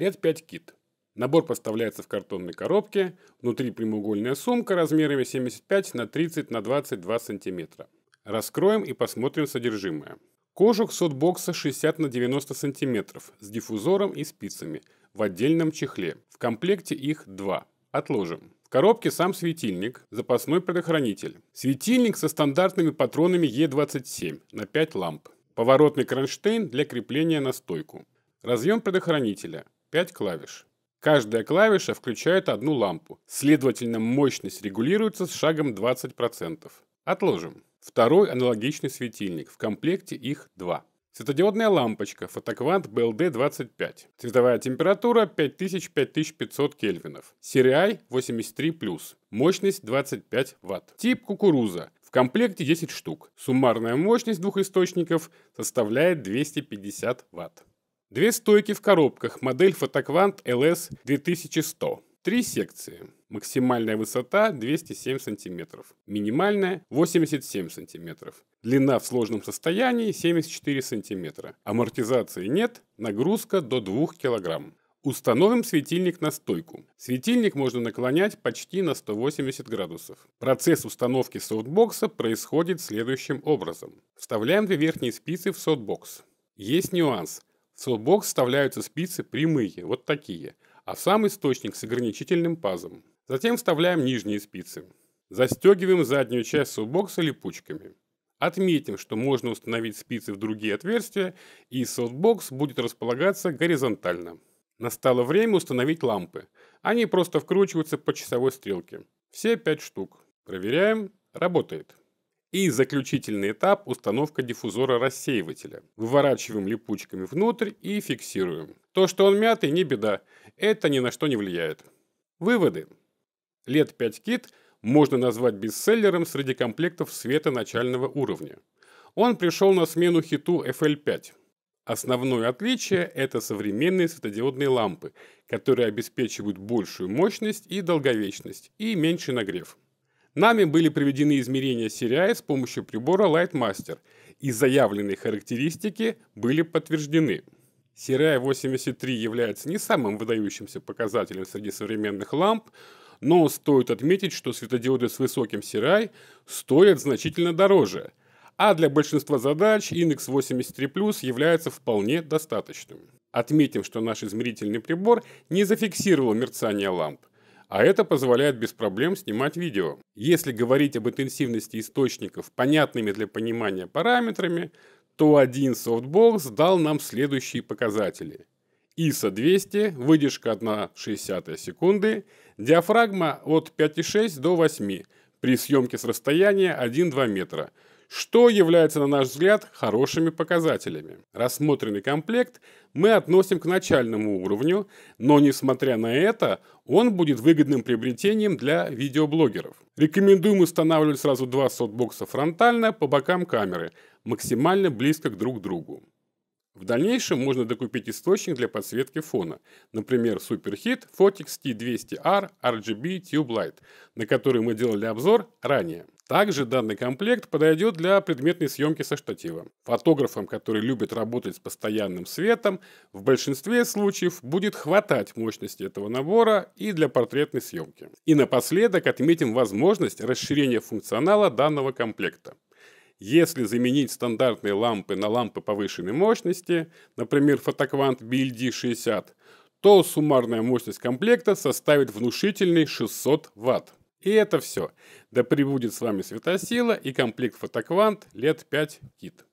лет 5 кит. Набор поставляется в картонной коробке, внутри прямоугольная сумка размерами 75 на 30 на 22 см. Раскроем и посмотрим содержимое. Кожух сотбокса 60 на 90 см с диффузором и спицами в отдельном чехле. В комплекте их два. Отложим. В коробке сам светильник, запасной предохранитель. Светильник со стандартными патронами Е27 на 5 ламп. Поворотный кронштейн для крепления на стойку. Разъем предохранителя. 5 клавиш. Каждая клавиша включает одну лампу, следовательно мощность регулируется с шагом 20%. Отложим. Второй аналогичный светильник, в комплекте их два. Светодиодная лампочка, фотоквант BLD-25. Цветовая температура 5000-5500 кельвинов. CRI 83+. Мощность 25 Вт. Тип кукуруза. В комплекте 10 штук. Суммарная мощность двух источников составляет 250 Вт. Две стойки в коробках, модель Фотоквант LS 2100. Три секции. Максимальная высота 207 см, минимальная 87 см. Длина в сложном состоянии 74 см. Амортизации нет, нагрузка до 2 кг. Установим светильник на стойку. Светильник можно наклонять почти на 180 градусов. Процесс установки софтбокса происходит следующим образом. Вставляем две верхние спицы в софтбокс. Есть нюанс – Целбок вставляются спицы прямые, вот такие, а сам источник с ограничительным пазом. Затем вставляем нижние спицы. Застегиваем заднюю часть соутбокса липучками. Отметим, что можно установить спицы в другие отверстия, и соутбокс будет располагаться горизонтально. Настало время установить лампы. Они просто вкручиваются по часовой стрелке. Все 5 штук. Проверяем. Работает. И заключительный этап – установка диффузора-рассеивателя. Выворачиваем липучками внутрь и фиксируем. То, что он мятый, не беда. Это ни на что не влияет. Выводы. Лет 5 кит можно назвать бестселлером среди комплектов света начального уровня. Он пришел на смену хиту FL5. Основное отличие – это современные светодиодные лампы, которые обеспечивают большую мощность и долговечность, и меньший нагрев. Нами были приведены измерения сериая с помощью прибора Lightmaster, и заявленные характеристики были подтверждены. Серия 83 является не самым выдающимся показателем среди современных ламп, но стоит отметить, что светодиоды с высоким CRI стоят значительно дороже, а для большинства задач индекс 83+, является вполне достаточным. Отметим, что наш измерительный прибор не зафиксировал мерцание ламп а это позволяет без проблем снимать видео. Если говорить об интенсивности источников понятными для понимания параметрами, то один Softbox дал нам следующие показатели. ISO 200, выдержка 1,6 секунды, диафрагма от 5,6 до 8 при съемке с расстояния 1-2 метра, что является, на наш взгляд, хорошими показателями? Рассмотренный комплект мы относим к начальному уровню, но несмотря на это, он будет выгодным приобретением для видеоблогеров. Рекомендуем устанавливать сразу два сотбокса фронтально по бокам камеры, максимально близко к друг другу. В дальнейшем можно докупить источник для подсветки фона, например, Superhit Photix T200R RGB Tube Light, на который мы делали обзор ранее. Также данный комплект подойдет для предметной съемки со штатива. Фотографам, которые любят работать с постоянным светом, в большинстве случаев будет хватать мощности этого набора и для портретной съемки. И напоследок отметим возможность расширения функционала данного комплекта. Если заменить стандартные лампы на лампы повышенной мощности, например, фотоквант BLD60, то суммарная мощность комплекта составит внушительный 600 Вт. И это все. Да пребудет с вами святая сила и комплект фотоквант лет 5 кит.